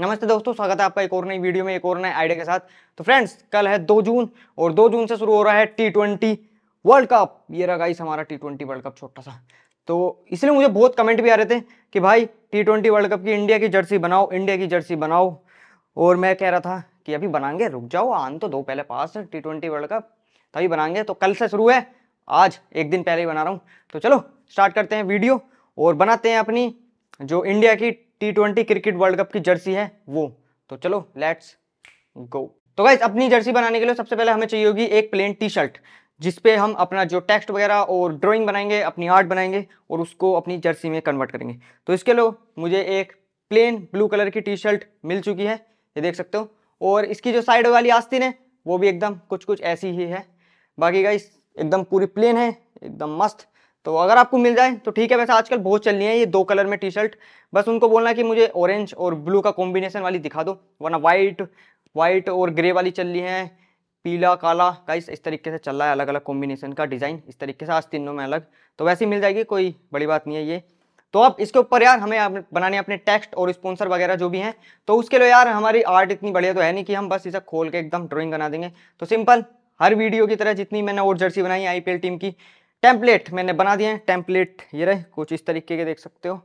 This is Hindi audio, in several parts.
नमस्ते दोस्तों स्वागत है आपका एक और नई वीडियो में एक और नए आइडिया के साथ तो फ्रेंड्स कल है दो जून और दो जून से शुरू हो रहा है टी ट्वेंटी वर्ल्ड कप ये रहा गाइस हमारा टी ट्वेंटी वर्ल्ड कप छोटा सा तो इसलिए मुझे बहुत कमेंट भी आ रहे थे कि भाई टी ट्वेंटी वर्ल्ड कप की इंडिया की जर्सी बनाओ इंडिया की जर्सी बनाओ और मैं कह रहा था कि अभी बनाएंगे रुक जाओ आन तो दो पहले पास टी ट्वेंटी वर्ल्ड कप तभी बनाएंगे तो कल से शुरू है आज एक दिन पहले ही बना रहा हूँ तो चलो स्टार्ट करते हैं वीडियो और बनाते हैं अपनी जो इंडिया की T twenty cricket world cup की जर्सी है वो तो चलो लेट्स गो तो गाइज अपनी जर्सी बनाने के लिए सबसे पहले हमें चाहिए होगी एक प्लेन टी शर्ट जिसपे हम अपना जो टेक्स्ट वगैरह और ड्राइंग बनाएंगे अपनी आर्ट बनाएंगे और उसको अपनी जर्सी में कन्वर्ट करेंगे तो इसके लिए मुझे एक प्लेन ब्लू कलर की टी शर्ट मिल चुकी है ये देख सकते हो और इसकी जो साइड वाली आस्तीन है वो भी एकदम कुछ कुछ ऐसी ही है बाकी गाइस एकदम पूरी प्लेन है एकदम मस्त तो अगर आपको मिल जाए तो ठीक है वैसे आजकल बहुत चल रही है ये दो कलर में टी शर्ट बस उनको बोलना कि मुझे ऑरेंज और ब्लू का कॉम्बिनेशन वाली दिखा दो वरना वाइट वाइट और ग्रे वाली चल रही है पीला काला का इस तरीके से चल रहा है अलग अलग कॉम्बिनेशन का डिज़ाइन इस तरीके से आज तीनों में अलग तो वैसे ही मिल जाएगी कोई बड़ी बात नहीं है ये तो अब इसके ऊपर यार हमें बनाने अपने टेक्स्ट और स्पॉन्सर वगैरह जो भी हैं तो उसके लिए यार हमारी आर्ट इतनी बढ़िया तो है नहीं कि हम बस इसे खोल के एकदम ड्राइंग बना देंगे तो सिंपल हर वीडियो की तरह जितनी मैंने और जर्सी बनाई आईपीएल टीम की टेम्पलेट मैंने बना दिए हैं टेम्पलेट ये रहे कुछ इस तरीके के देख सकते हो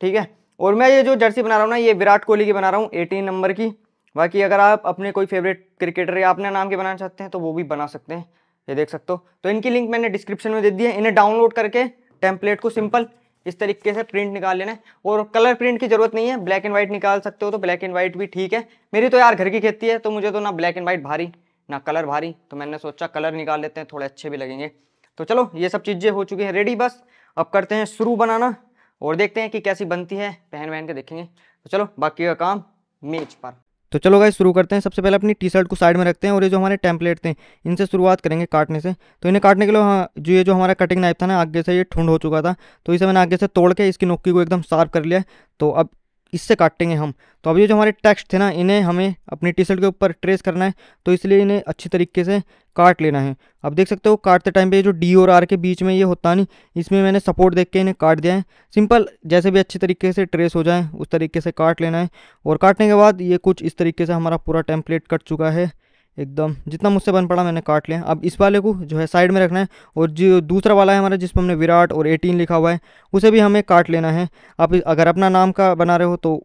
ठीक है और मैं ये जो जर्सी बना रहा हूँ ना ये विराट कोहली की बना रहा हूँ एटीन नंबर की बाकी अगर आप अपने कोई फेवरेट क्रिकेटर या अपने नाम के बनाना चाहते हैं तो वो भी बना सकते हैं ये देख सकते हो तो इनकी लिंक मैंने डिस्क्रिप्शन में दे दी है इन्हें डाउनलोड करके टेम्पलेट को सिंपल इस तरीके से प्रिंट निकाल लेना है और कलर प्रिंट की जरूरत नहीं है ब्लैक एंड व्हाइट निकाल सकते हो तो ब्लैक एंड व्हाइट भी ठीक है मेरी तो यार घर की खेती है तो मुझे तो ना ब्लैक एंड वाइट भारी ना कलर भारी तो मैंने सोचा कलर निकाल लेते हैं थोड़े अच्छे भी लगेंगे तो चलो ये सब चीज़ें हो चुकी हैं रेडी बस अब करते हैं शुरू बनाना और देखते हैं कि कैसी बनती है पहन वहन के देखेंगे तो चलो बाकी का काम मेज पर तो चलो गाइस शुरू करते हैं सबसे पहले अपनी टी शर्ट को साइड में रखते हैं और ये जो हमारे टेम्पलेट थे इनसे शुरुआत करेंगे काटने से तो इन्हें काटने के लिए हाँ जो ये जो हमारा कटिंग नाइफ था ना आगे से ये ठुंड हो चुका था तो इसे मैंने आगे से तोड़ के इसकी नोकी को एकदम साफ कर लिया तो अब इससे काटेंगे हम तो अभी ये जो हमारे टेक्स्ट थे ना इन्हें हमें अपनी टी शर्ट के ऊपर ट्रेस करना है तो इसलिए इन्हें अच्छी तरीके से काट लेना है अब देख सकते हो काटते टाइम पे जो डी और आर के बीच में ये होता नहीं इसमें मैंने सपोर्ट देख के इन्हें काट दिया है सिंपल जैसे भी अच्छी तरीके से ट्रेस हो जाए उस तरीके से काट लेना है और काटने के बाद ये कुछ इस तरीके से हमारा पूरा टेम्पलेट कट चुका है एकदम जितना मुझसे बन पड़ा मैंने काट लिया अब इस वाले को जो है साइड में रखना है और जो दूसरा वाला है हमारा जिस पर हमने विराट और एटीन लिखा हुआ है उसे भी हमें काट लेना है आप अगर अपना नाम का बना रहे हो तो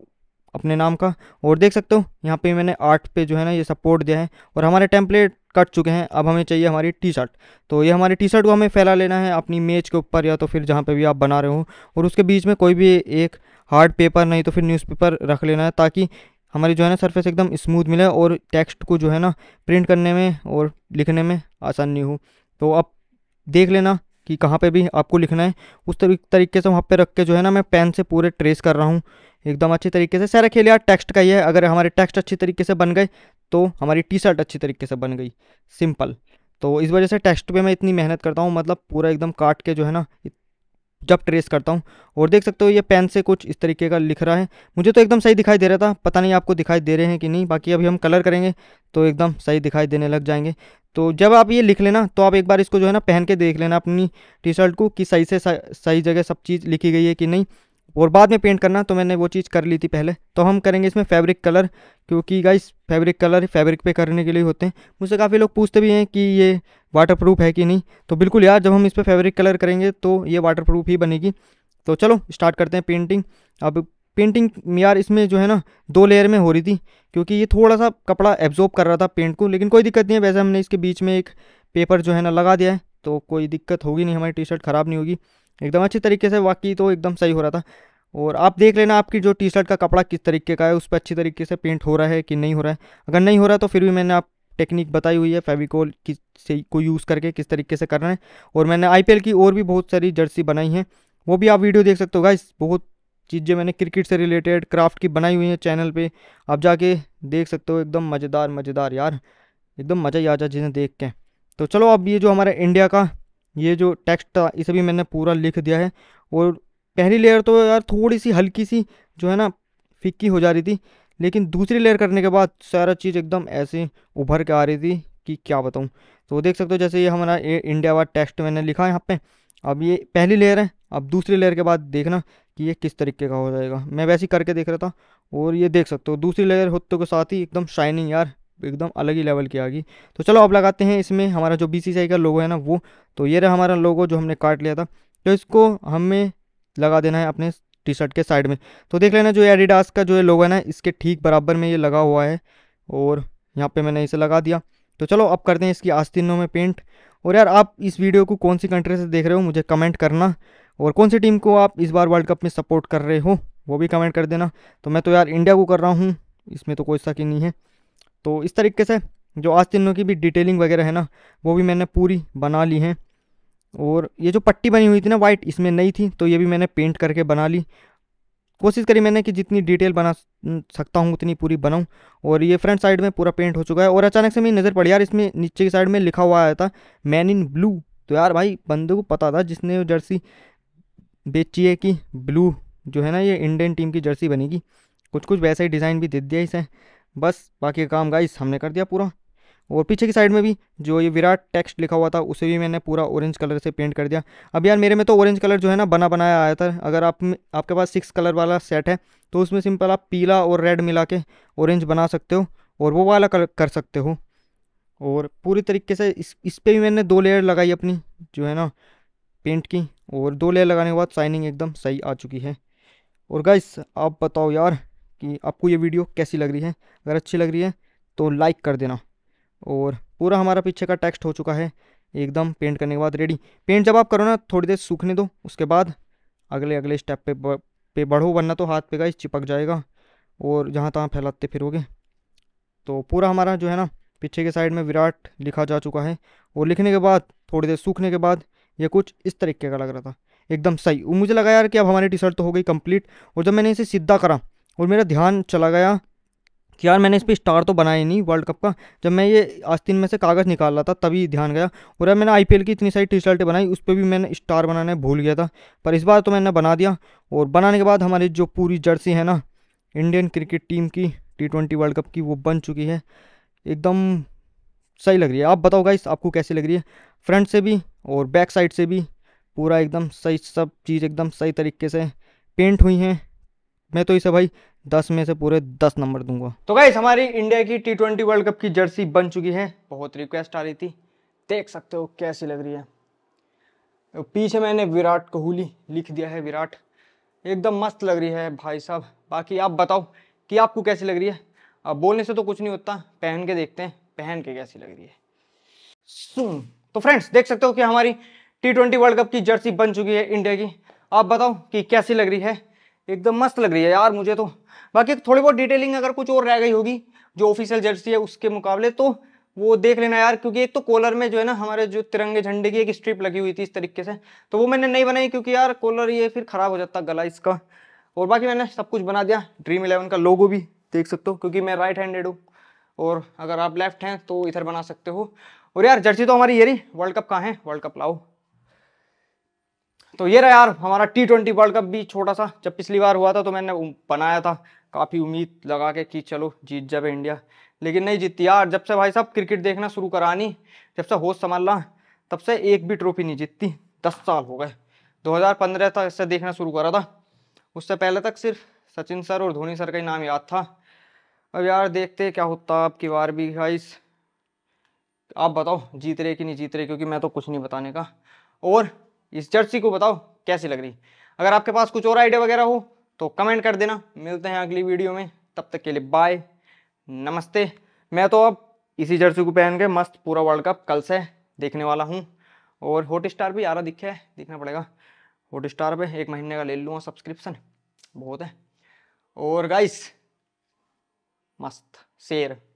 अपने नाम का और देख सकते हो यहाँ पे मैंने आर्ट पे जो है ना ये सपोर्ट दिया है और हमारे टेम्पलेट कट चुके हैं अब हमें चाहिए हमारी टी शर्ट तो ये हमारी टी शर्ट को हमें फैला लेना है अपनी मेज के ऊपर या तो फिर जहाँ पे भी आप बना रहे हो और उसके बीच में कोई भी एक हार्ड पेपर नहीं तो फिर न्यूज़पेपर रख लेना है ताकि हमारी जो है ना सरफेस एकदम स्मूथ मिले और टेक्स्ट को जो है ना प्रिंट करने में और लिखने में आसानी हो तो आप देख लेना कि कहाँ पे भी आपको लिखना है उस तरीके से वहाँ पे रख के जो है ना मैं पेन से पूरे ट्रेस कर रहा हूँ एकदम अच्छे तरीके से सारा खेल यार टेक्स्ट का ही है अगर हमारे टेक्स्ट अच्छी तरीके से बन गए तो हमारी टी शर्ट अच्छी तरीके से बन गई सिंपल तो इस वजह से टेक्स्ट पे मैं इतनी मेहनत करता हूँ मतलब पूरा एकदम काट के जो है ना जब ट्रेस करता हूँ और देख सकते हो ये पेन से कुछ इस तरीके का लिख रहा है मुझे तो एकदम सही दिखाई दे रहा था पता नहीं आपको दिखाई दे रहे हैं कि नहीं बाकी अभी हम कलर करेंगे तो एकदम सही दिखाई देने लग जाएंगे तो जब आप ये लिख लेना तो आप एक बार इसको जो है ना पहन के देख लेना अपनी टी शर्ट को कि सही से सही जगह सब चीज़ लिखी गई है कि नहीं और बाद में पेंट करना तो मैंने वो चीज़ कर ली थी पहले तो हम करेंगे इसमें फैब्रिक कलर क्योंकि गाइस फैब्रिक कलर फैब्रिक पे करने के लिए होते हैं मुझसे काफ़ी लोग पूछते भी हैं कि ये वाटर प्रूफ है कि नहीं तो बिल्कुल यार जब हम इस पर फैब्रिक कलर करेंगे तो ये वाटर प्रूफ ही बनेगी तो चलो स्टार्ट करते हैं पेंटिंग अब पेंटिंग यार इसमें जो है ना दो लेयर में हो रही थी क्योंकि ये थोड़ा सा कपड़ा एब्जॉर्ब कर रहा था पेंट को लेकिन कोई दिक्कत नहीं है वैसे हमने इसके बीच में एक पेपर जो है ना लगा दिया है तो कोई दिक्कत होगी नहीं हमारी टी शर्ट ख़राब नहीं होगी एकदम अच्छी तरीके से वाकई तो एकदम सही हो रहा था और आप देख लेना आपकी जो टी शर्ट का कपड़ा किस तरीके का है उस पर अच्छी तरीके से पेंट हो रहा है कि नहीं हो रहा है अगर नहीं हो रहा तो फिर भी मैंने आप टेक्निक बताई हुई है फेविकोल किस से को यूज़ करके किस तरीके से करना है और मैंने आईपीएल की और भी बहुत सारी जर्सी बनाई हैं वो भी आप वीडियो देख सकते हो गाइस बहुत चीज़ें मैंने क्रिकेट से रिलेटेड क्राफ्ट की बनाई हुई हैं चैनल पर आप जाके देख सकते हो एकदम मज़ेदार मज़ेदार यार एकदम मज़ा ही आ जाए जिन्हें देख के तो चलो अब ये जो हमारा इंडिया का ये जो टेक्स्ट था इसे भी मैंने पूरा लिख दिया है और पहली लेयर तो यार थोड़ी सी हल्की सी जो है ना फिक्की हो जा रही थी लेकिन दूसरी लेयर करने के बाद सारा चीज़ एकदम ऐसे उभर के आ रही थी कि क्या बताऊँ तो देख सकते हो जैसे ये हमारा इंडिया वाला टेक्स्ट मैंने लिखा है यहाँ पे अब ये पहली लेयर है अब दूसरी लेयर के बाद देखना कि ये किस तरीके का हो जाएगा मैं वैसे ही करके देख रहा था और ये देख सकते हो दूसरी लेयर होते के साथ ही एकदम शाइनिंग यार एकदम अलग ही लेवल की आ गई तो चलो अब लगाते हैं इसमें हमारा जो बी का लोगो है ना वो तो ये रहा हमारा लोगो जो हमने काट लिया था तो इसको हमें लगा देना है अपने टी शर्ट के साइड में तो देख लेना जो एडिडास का जो ये लोगो है ना इसके ठीक बराबर में ये लगा हुआ है और यहाँ पर मैंने इसे लगा दिया तो चलो अब करते हैं इसकी आस्तीनों में पेंट और यार आप इस वीडियो को कौन सी कंट्री से देख रहे हो मुझे कमेंट करना और कौन सी टीम को आप इस बार वर्ल्ड कप में सपोर्ट कर रहे हो वो भी कमेंट कर देना तो मैं तो यार इंडिया को कर रहा हूँ इसमें तो कोई शक ही नहीं है तो इस तरीके से जो आज तीनों की भी डिटेलिंग वगैरह है ना वो भी मैंने पूरी बना ली है और ये जो पट्टी बनी हुई थी ना वाइट इसमें नहीं थी तो ये भी मैंने पेंट करके बना ली कोशिश करी मैंने कि जितनी डिटेल बना सकता हूँ उतनी पूरी बनाऊँ और ये फ्रंट साइड में पूरा पेंट हो चुका है और अचानक से मेरी नज़र पड़ी यार इसमें नीचे की साइड में लिखा हुआ आया था मैन इन ब्लू तो यार भाई बंदे को पता था जिसने वो जर्सी बेची है कि ब्लू जो है ना ये इंडियन टीम की जर्सी बनेगी कुछ कुछ वैसे ही डिज़ाइन भी दे दिया इसे बस बाकी काम गाइस हमने कर दिया पूरा और पीछे की साइड में भी जो ये विराट टेक्स्ट लिखा हुआ था उसे भी मैंने पूरा ऑरेंज कलर से पेंट कर दिया अब यार मेरे में तो ऑरेंज कलर जो है ना बना बनाया आया था अगर आप आपके पास सिक्स कलर वाला सेट है तो उसमें सिंपल आप पीला और रेड मिला के ऑरेंज बना सकते हो और वो वाला कलर कर सकते हो और पूरी तरीके से इस इस पर भी मैंने दो लेयर लगाई अपनी जो है ना पेंट की और दो लेयर लगाने के बाद शाइनिंग एकदम सही आ चुकी है और गाइस आप बताओ यार कि आपको ये वीडियो कैसी लग रही है अगर अच्छी लग रही है तो लाइक कर देना और पूरा हमारा पीछे का टेक्स्ट हो चुका है एकदम पेंट करने के बाद रेडी पेंट जब आप करो ना थोड़ी देर सूखने दो उसके बाद अगले अगले स्टेप पे पे बढ़ो वरना तो हाथ पे गाइस चिपक जाएगा और जहाँ तहाँ फैलाते फिरोगे तो पूरा हमारा जो है ना पीछे के साइड में विराट लिखा जा चुका है और लिखने के बाद थोड़ी देर सूखने के बाद ये कुछ इस तरीके का लग रहा था एकदम सही मुझे लगा यार कि अब हमारी टी शर्ट तो हो गई कंप्लीट और जब मैंने इसे सीधा करा और मेरा ध्यान चला गया कि यार मैंने इस पर स्टार तो बनाया नहीं वर्ल्ड कप का जब मैं ये आस्तीन में से कागज़ निकाल रहा था तभी ध्यान गया और यार मैंने आईपीएल की इतनी सारी टी शर्टें बनाई उस पर भी मैंने स्टार बनाने भूल गया था पर इस बार तो मैंने बना दिया और बनाने के बाद हमारी जो पूरी जर्सी है ना इंडियन क्रिकेट टीम की टी ट्वेंटी वर्ल्ड कप की वो बन चुकी है एकदम सही लग रही है आप बताओ गाइस आपको कैसी लग रही है फ्रंट से भी और बैक साइड से भी पूरा एकदम सही सब चीज़ एकदम सही तरीके से पेंट हुई हैं मैं तो इसे भाई दस में से पूरे दस नंबर दूंगा तो गाइस हमारी इंडिया की टी ट्वेंटी वर्ल्ड कप की जर्सी बन चुकी है बहुत रिक्वेस्ट आ रही थी देख सकते हो कैसी लग रही है पीछे मैंने विराट कोहली लिख दिया है विराट एकदम मस्त लग रही है भाई साहब बाकी आप बताओ कि आपको कैसी लग रही है अब बोलने से तो कुछ नहीं होता पहन के देखते हैं पहन के कैसी लग रही है सुन तो फ्रेंड्स देख सकते हो कि हमारी टी ट्वेंटी वर्ल्ड कप की जर्सी बन चुकी है इंडिया की आप बताओ कि कैसी लग रही है एकदम मस्त लग रही है यार मुझे तो बाकी थोड़ी बहुत डिटेलिंग अगर कुछ और रह गई होगी जो ऑफिशियल जर्सी है उसके मुकाबले तो वो देख लेना यार क्योंकि एक तो कॉलर में जो है ना हमारे जो तिरंगे झंडे की एक स्ट्रिप लगी हुई थी इस तरीके से तो वो मैंने नहीं बनाई क्योंकि यार कॉलर ये फिर ख़राब हो जाता गला इसका और बाकी मैंने सब कुछ बना दिया ड्रीम इलेवन का लोगो भी देख सकते हो क्योंकि मैं राइट हैंडेड हूँ और अगर आप लेफ्ट हैं तो इधर बना सकते हो और यार जर्सी तो हमारी ये रही वर्ल्ड कप कहाँ है वर्ल्ड कप लाओ तो ये रहा यार हमारा टी ट्वेंटी वर्ल्ड कप भी छोटा सा जब पिछली बार हुआ था तो मैंने बनाया था काफ़ी उम्मीद लगा के कि चलो जीत जाए इंडिया लेकिन नहीं जीतती यार जब से भाई साहब क्रिकेट देखना शुरू करानी जब से होश संभालना तब से एक भी ट्रॉफी नहीं जीतती दस साल हो गए 2015 तक इससे देखना शुरू करा था उससे पहले तक सिर्फ सचिन सर और धोनी सर का ही नाम याद था अब यार देखते क्या होता आपकी बार भी भाई आप बताओ जीत रहे कि नहीं जीत रहे क्योंकि मैं तो कुछ नहीं बताने का और इस जर्सी को बताओ कैसी लग रही अगर आपके पास कुछ और आइडिया वगैरह हो तो कमेंट कर देना मिलते हैं अगली वीडियो में तब तक के लिए बाय नमस्ते मैं तो अब इसी जर्सी को पहन के मस्त पूरा वर्ल्ड कप कल से देखने वाला हूँ और हॉट स्टार भी आ रहा दिखे है देखना पड़ेगा हॉट स्टार पर एक महीने का ले लूँगा सब्सक्रिप्शन बहुत है और गाइस मस्त शेर